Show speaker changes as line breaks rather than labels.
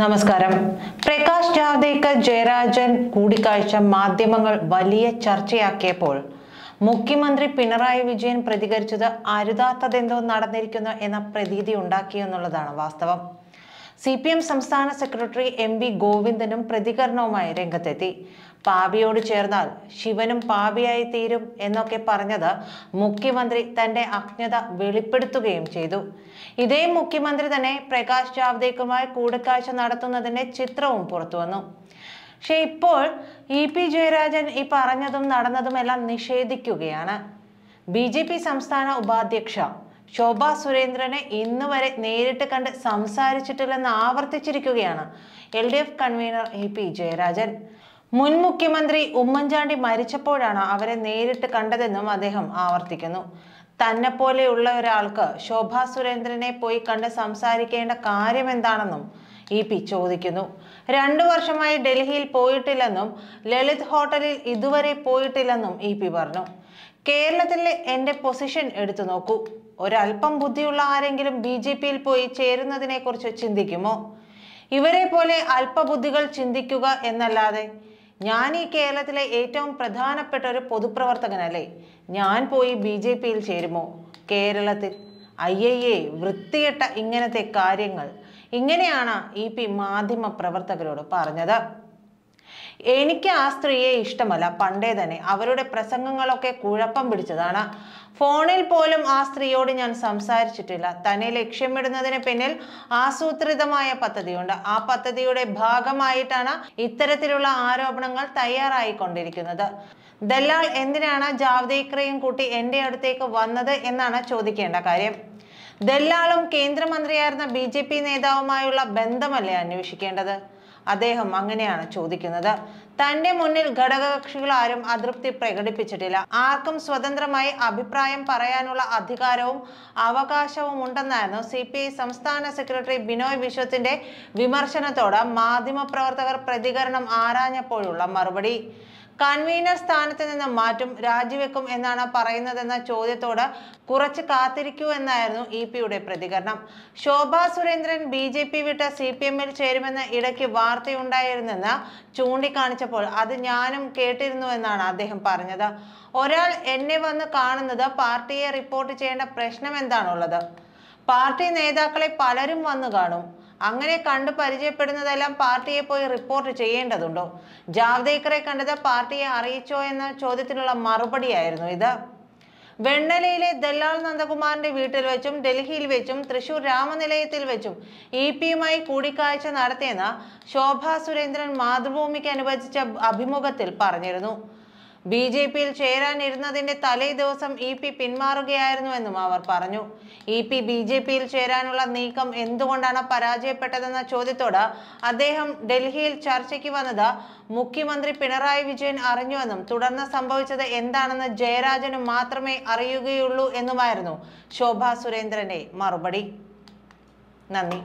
നമസ്കാരം പ്രകാശ് ജാവ്ദേക്കർ ജയരാജൻ കൂടിക്കാഴ്ച മാധ്യമങ്ങൾ വലിയ ചർച്ചയാക്കിയപ്പോൾ മുഖ്യമന്ത്രി പിണറായി വിജയൻ പ്രതികരിച്ചത് അരുതാത്തതെന്തോ നടന്നിരിക്കുന്നു എന്ന പ്രതീതി ഉണ്ടാക്കിയെന്നുള്ളതാണ് വാസ്തവം സി പി എം സംസ്ഥാന സെക്രട്ടറി എം വി ഗോവിന്ദനും പ്രതികരണവുമായി രംഗത്തെത്തി പാപിയോട് ചേർന്നാൽ ശിവനും പാപിയായി തീരും എന്നൊക്കെ പറഞ്ഞത് മുഖ്യമന്ത്രി തന്റെ അജ്ഞത വെളിപ്പെടുത്തുകയും ചെയ്തു ഇതേ മുഖ്യമന്ത്രി തന്നെ പ്രകാശ് ജാവ്ദേക്കറുമായി കൂടിക്കാഴ്ച നടത്തുന്നതിന്റെ ചിത്രവും പുറത്തുവന്നു പക്ഷെ ഇപ്പോൾ ഇ പി ജയരാജൻ ഈ പറഞ്ഞതും നടന്നതുമെല്ലാം നിഷേധിക്കുകയാണ് ബി ജെ പി സംസ്ഥാന ഉപാധ്യക്ഷ ശോഭ സുരേന്ദ്രനെ ഇന്ന് വരെ നേരിട്ട് കണ്ട് സംസാരിച്ചിട്ടില്ലെന്ന് ആവർത്തിച്ചിരിക്കുകയാണ് L D F convenor A P Jayarajan മുൻ മുഖ്യമന്ത്രി ഉമ്മൻചാണ്ടി മരിച്ചപ്പോഴാണ് അവരെ നേരിട്ട് കണ്ടതെന്നും അദ്ദേഹം ആവർത്തിക്കുന്നു തന്നെ പോലെയുള്ള ഒരാൾക്ക് ശോഭ സുരേന്ദ്രനെ പോയി കണ്ട് സംസാരിക്കേണ്ട കാര്യം എന്താണെന്നും ഇ പി ചോദിക്കുന്നു രണ്ടു വർഷമായി ഡൽഹിയിൽ പോയിട്ടില്ലെന്നും ലളിത് ഹോട്ടലിൽ ഇതുവരെ പോയിട്ടില്ലെന്നും ഇ പി പറഞ്ഞു കേരളത്തിലെ എൻ്റെ പൊസിഷൻ എടുത്തു നോക്കൂ ഒരല്പം ബുദ്ധിയുള്ള ആരെങ്കിലും ബി ജെ പിയിൽ പോയി കുറിച്ച് ചിന്തിക്കുമോ ഇവരെ പോലെ അല്പബുദ്ധികൾ ചിന്തിക്കുക എന്നല്ലാതെ ഞാൻ ഈ കേരളത്തിലെ ഏറ്റവും പ്രധാനപ്പെട്ട ഒരു പൊതുപ്രവർത്തകനല്ലേ ഞാൻ പോയി ബി ജെ പിയിൽ ചേരുമോ കേരളത്തിൽ അയ്യയ്യേ വൃത്തികെട്ട ഇങ്ങനത്തെ കാര്യങ്ങൾ ഇങ്ങനെയാണ് ഇ പി മാധ്യമ പ്രവർത്തകരോട് പറഞ്ഞത് എനിക്ക് ആ സ്ത്രീയെ ഇഷ്ടമല്ല പണ്ടേ തന്നെ അവരുടെ പ്രസംഗങ്ങളൊക്കെ കുഴപ്പം പിടിച്ചതാണ് ഫോണിൽ പോലും ആ സ്ത്രീയോട് ഞാൻ സംസാരിച്ചിട്ടില്ല തന്നെ ലക്ഷ്യമിടുന്നതിന് പിന്നിൽ ആസൂത്രിതമായ പദ്ധതിയുണ്ട് ആ പദ്ധതിയുടെ ഭാഗമായിട്ടാണ് ഇത്തരത്തിലുള്ള ആരോപണങ്ങൾ തയ്യാറായിക്കൊണ്ടിരിക്കുന്നത് ദല്ലാൾ എന്തിനാണ് ജാവ്ദേക്കറേയും കൂട്ടി എൻ്റെ അടുത്തേക്ക് വന്നത് എന്നാണ് ചോദിക്കേണ്ട കാര്യം ദല്ലാളും കേന്ദ്രമന്ത്രിയായിരുന്ന ബി ജെ പി നേതാവുമായുള്ള ബന്ധമല്ലേ അന്വേഷിക്കേണ്ടത് അദ്ദേഹം അങ്ങനെയാണ് ചോദിക്കുന്നത് തന്റെ മുന്നിൽ ഘടകകക്ഷികളാരും അതൃപ്തി പ്രകടിപ്പിച്ചിട്ടില്ല ആർക്കും സ്വതന്ത്രമായി അഭിപ്രായം പറയാനുള്ള അധികാരവും അവകാശവും ഉണ്ടെന്നായിരുന്നു സി പി ഐ സംസ്ഥാന സെക്രട്ടറി ബിനോയ് വിശ്വത്തിന്റെ വിമർശനത്തോട് മാധ്യമപ്രവർത്തകർ പ്രതികരണം ആരാഞ്ഞപ്പോഴുള്ള മറുപടി കൺവീനർ സ്ഥാനത്ത് നിന്ന് മാറ്റും രാജിവെക്കും എന്നാണ് പറയുന്നതെന്ന ചോദ്യത്തോട് കുറച്ച് കാത്തിരിക്കൂ എന്നായിരുന്നു ഇ പിയുടെ പ്രതികരണം Shobha Surendran B J P വിട്ട സി പി എമ്മിൽ ചേരുമെന്ന് ഇടയ്ക്ക് വാർത്തയുണ്ടായിരുന്നെന്ന് ചൂണ്ടിക്കാണിച്ചപ്പോൾ അത് ഞാനും കേട്ടിരുന്നു എന്നാണ് അദ്ദേഹം പറഞ്ഞത് ഒരാൾ എന്നെ വന്ന് കാണുന്നത് പാർട്ടിയെ റിപ്പോർട്ട് ചെയ്യേണ്ട പ്രശ്നം എന്താണുള്ളത് പാർട്ടി നേതാക്കളെ പലരും വന്നു കാണും അങ്ങനെ കണ്ട് പരിചയപ്പെടുന്നതെല്ലാം പാർട്ടിയെ പോയി റിപ്പോർട്ട് ചെയ്യേണ്ടതുണ്ടോ ജാവ്ദേക്കറെ കണ്ടത് പാർട്ടിയെ അറിയിച്ചോ എന്ന ചോദ്യത്തിനുള്ള മറുപടിയായിരുന്നു ഇത് വെണ്ണലയിലെ ദല്ലാൽ നന്ദകുമാറിന്റെ വീട്ടിൽ വെച്ചും ഡൽഹിയിൽ വെച്ചും തൃശൂർ രാമനിലയത്തിൽ വെച്ചും ഇ പിയുമായി കൂടിക്കാഴ്ച നടത്തിയെന്ന് ശോഭാ സുരേന്ദ്രൻ മാതൃഭൂമിക്ക് അനുവദിച്ച അഭിമുഖത്തിൽ പറഞ്ഞിരുന്നു ബി ജെ പിയിൽ ചേരാനിരുന്നതിന്റെ തലേ ദിവസം ഇ പി പിന്മാറുകയായിരുന്നുവെന്നും അവർ പറഞ്ഞു ഇ പി ബി ജെ പിയിൽ ചേരാനുള്ള നീക്കം എന്തുകൊണ്ടാണ് പരാജയപ്പെട്ടതെന്ന ചോദ്യത്തോട് അദ്ദേഹം ഡൽഹിയിൽ ചർച്ചയ്ക്ക് വന്നത് മുഖ്യമന്ത്രി പിണറായി വിജയൻ അറിഞ്ഞുവെന്നും തുടർന്ന് സംഭവിച്ചത് എന്താണെന്ന് ജയരാജന് മാത്രമേ അറിയുകയുള്ളൂ എന്നുമായിരുന്നു ശോഭാ സുരേന്ദ്രന്റെ മറുപടി നന്ദി